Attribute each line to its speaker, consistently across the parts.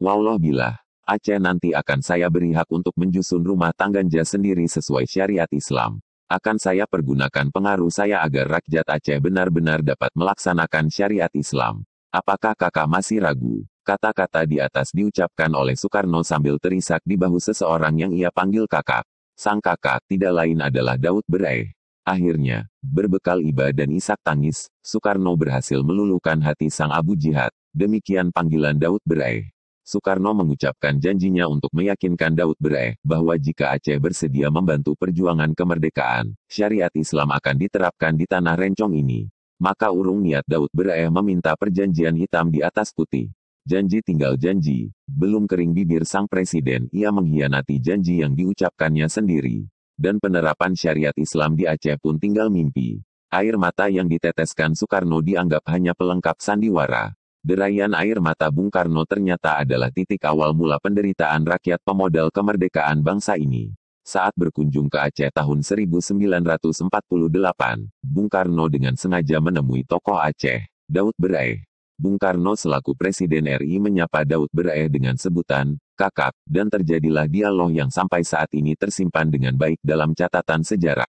Speaker 1: Lauloh bila, Aceh nanti akan saya beri hak untuk menjusun rumah tangganja sendiri sesuai syariat Islam. Akan saya pergunakan pengaruh saya agar rakyat Aceh benar-benar dapat melaksanakan syariat Islam. Apakah kakak masih ragu? Kata-kata di atas diucapkan oleh Soekarno sambil terisak di bahu seseorang yang ia panggil kakak. Sang kakak tidak lain adalah Daud Berai. Akhirnya, berbekal iba dan isak tangis, Soekarno berhasil meluluhkan hati sang Abu Jihad. Demikian panggilan Daud Berai. Soekarno mengucapkan janjinya untuk meyakinkan Daud Berai bahwa jika Aceh bersedia membantu perjuangan kemerdekaan, syariat Islam akan diterapkan di tanah rencong ini. Maka urung niat Daud Berai meminta perjanjian hitam di atas putih. Janji tinggal janji, belum kering bibir sang presiden ia mengkhianati janji yang diucapkannya sendiri. Dan penerapan syariat Islam di Aceh pun tinggal mimpi. Air mata yang diteteskan Soekarno dianggap hanya pelengkap sandiwara. Derayan air mata Bung Karno ternyata adalah titik awal mula penderitaan rakyat pemodal kemerdekaan bangsa ini. Saat berkunjung ke Aceh tahun 1948, Bung Karno dengan sengaja menemui tokoh Aceh, Daud Beraih Bung Karno selaku Presiden RI menyapa Daud Berae dengan sebutan, kakak, dan terjadilah dialog yang sampai saat ini tersimpan dengan baik dalam catatan sejarah.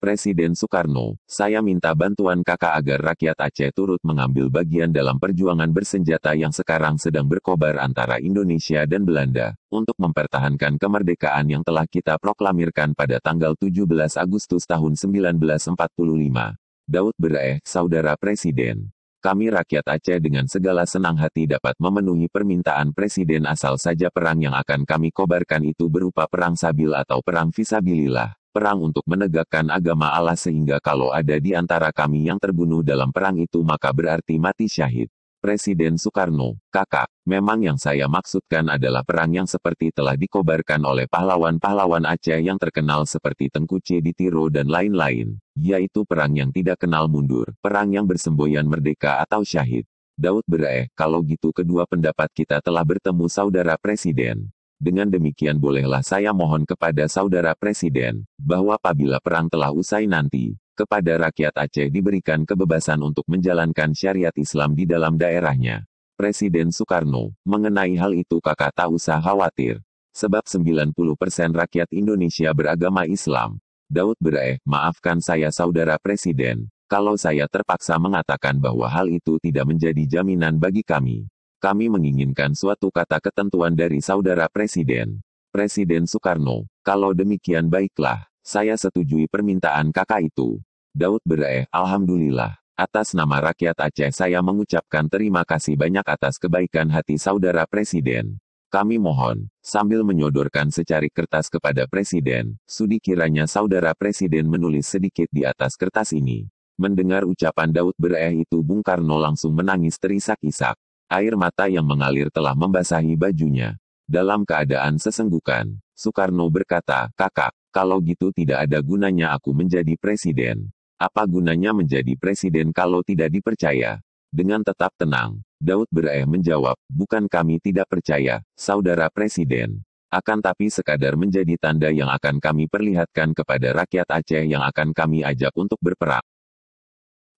Speaker 1: Presiden Soekarno, saya minta bantuan kakak agar rakyat Aceh turut mengambil bagian dalam perjuangan bersenjata yang sekarang sedang berkobar antara Indonesia dan Belanda, untuk mempertahankan kemerdekaan yang telah kita proklamirkan pada tanggal 17 Agustus tahun 1945. Daud Beraeh, Saudara Presiden. Kami rakyat Aceh dengan segala senang hati dapat memenuhi permintaan Presiden asal saja perang yang akan kami kobarkan itu berupa perang sabil atau perang visabilillah, perang untuk menegakkan agama Allah sehingga kalau ada di antara kami yang terbunuh dalam perang itu maka berarti mati syahid. Presiden Soekarno, kakak, memang yang saya maksudkan adalah perang yang seperti telah dikobarkan oleh pahlawan-pahlawan Aceh yang terkenal seperti Tengku C. Ditiro dan lain-lain, yaitu perang yang tidak kenal mundur, perang yang bersemboyan merdeka atau syahid. Daud beraeh, kalau gitu kedua pendapat kita telah bertemu saudara presiden. Dengan demikian bolehlah saya mohon kepada saudara presiden, bahwa apabila perang telah usai nanti, kepada rakyat Aceh diberikan kebebasan untuk menjalankan syariat Islam di dalam daerahnya. Presiden Soekarno, mengenai hal itu kakak tak usah khawatir. Sebab 90% rakyat Indonesia beragama Islam. Daud Bereh, maafkan saya saudara Presiden, kalau saya terpaksa mengatakan bahwa hal itu tidak menjadi jaminan bagi kami. Kami menginginkan suatu kata ketentuan dari saudara Presiden. Presiden Soekarno, kalau demikian baiklah. Saya setujui permintaan kakak itu. Daud Bereh. Alhamdulillah. Atas nama rakyat Aceh saya mengucapkan terima kasih banyak atas kebaikan hati saudara Presiden. Kami mohon, sambil menyodorkan secari kertas kepada Presiden, sudi kiranya saudara Presiden menulis sedikit di atas kertas ini. Mendengar ucapan Daud Bereh itu Bung Karno langsung menangis terisak-isak. Air mata yang mengalir telah membasahi bajunya. Dalam keadaan sesenggukan, Soekarno berkata, kakak, kalau gitu tidak ada gunanya aku menjadi presiden. Apa gunanya menjadi presiden kalau tidak dipercaya? Dengan tetap tenang, Daud Beraeh menjawab, bukan kami tidak percaya, saudara presiden. Akan tapi sekadar menjadi tanda yang akan kami perlihatkan kepada rakyat Aceh yang akan kami ajak untuk berperang.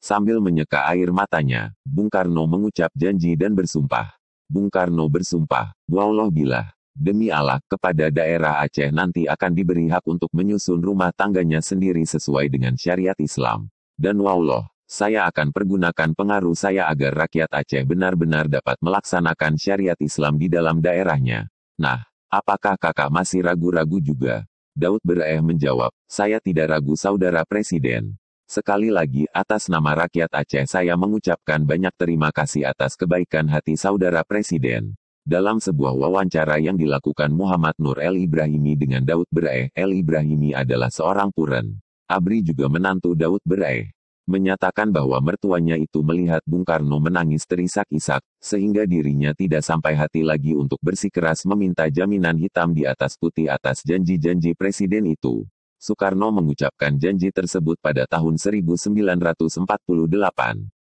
Speaker 1: Sambil menyeka air matanya, Bung Karno mengucap janji dan bersumpah. Bung Karno bersumpah, Wallah bilah, Demi Allah, kepada daerah Aceh nanti akan diberi hak untuk menyusun rumah tangganya sendiri sesuai dengan syariat Islam. Dan wallah, saya akan pergunakan pengaruh saya agar rakyat Aceh benar-benar dapat melaksanakan syariat Islam di dalam daerahnya. Nah, apakah kakak masih ragu-ragu juga? Daud Bereh menjawab, saya tidak ragu saudara presiden. Sekali lagi atas nama rakyat Aceh saya mengucapkan banyak terima kasih atas kebaikan hati saudara presiden. Dalam sebuah wawancara yang dilakukan Muhammad Nur El Ibrahimi dengan Daud Berae, El Ibrahimi adalah seorang puran. Abri juga menantu Daud Berae, Menyatakan bahwa mertuanya itu melihat Bung Karno menangis terisak-isak, sehingga dirinya tidak sampai hati lagi untuk bersikeras meminta jaminan hitam di atas putih atas janji-janji presiden itu. Soekarno mengucapkan janji tersebut pada tahun 1948.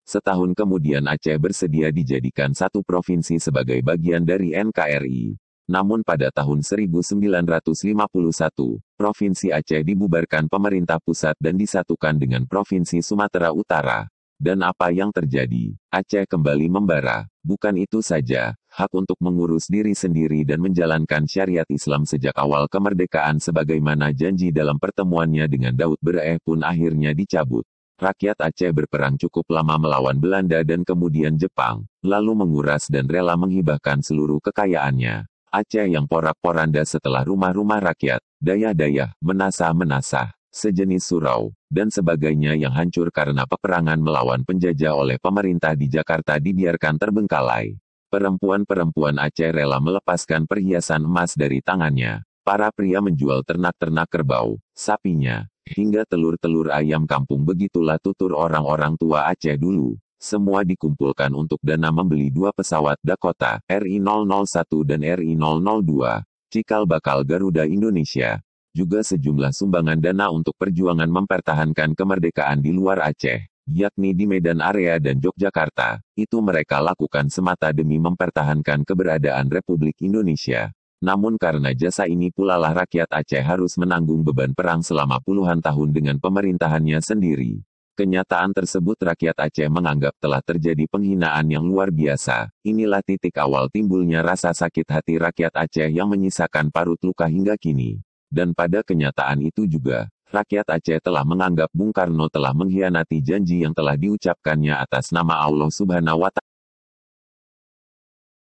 Speaker 1: Setahun kemudian Aceh bersedia dijadikan satu provinsi sebagai bagian dari NKRI. Namun pada tahun 1951, Provinsi Aceh dibubarkan pemerintah pusat dan disatukan dengan Provinsi Sumatera Utara. Dan apa yang terjadi? Aceh kembali membara. Bukan itu saja, hak untuk mengurus diri sendiri dan menjalankan syariat Islam sejak awal kemerdekaan sebagaimana janji dalam pertemuannya dengan Daud Bereh pun akhirnya dicabut. Rakyat Aceh berperang cukup lama melawan Belanda dan kemudian Jepang, lalu menguras dan rela menghibahkan seluruh kekayaannya. Aceh yang porak-poranda setelah rumah-rumah rakyat, daya-daya, menasa-menasa, sejenis surau, dan sebagainya yang hancur karena peperangan melawan penjajah oleh pemerintah di Jakarta dibiarkan terbengkalai. Perempuan-perempuan Aceh rela melepaskan perhiasan emas dari tangannya. Para pria menjual ternak-ternak kerbau, sapinya, hingga telur-telur ayam kampung begitulah tutur orang-orang tua Aceh dulu. Semua dikumpulkan untuk dana membeli dua pesawat Dakota, RI-001 dan RI-002, cikal bakal Garuda Indonesia. Juga sejumlah sumbangan dana untuk perjuangan mempertahankan kemerdekaan di luar Aceh, yakni di Medan Area dan Yogyakarta. Itu mereka lakukan semata demi mempertahankan keberadaan Republik Indonesia. Namun karena jasa ini pula lah rakyat Aceh harus menanggung beban perang selama puluhan tahun dengan pemerintahannya sendiri. Kenyataan tersebut rakyat Aceh menganggap telah terjadi penghinaan yang luar biasa. Inilah titik awal timbulnya rasa sakit hati rakyat Aceh yang menyisakan parut luka hingga kini. Dan pada kenyataan itu juga, rakyat Aceh telah menganggap Bung Karno telah mengkhianati janji yang telah diucapkannya atas nama Allah Subhanahu wa Ta'ala.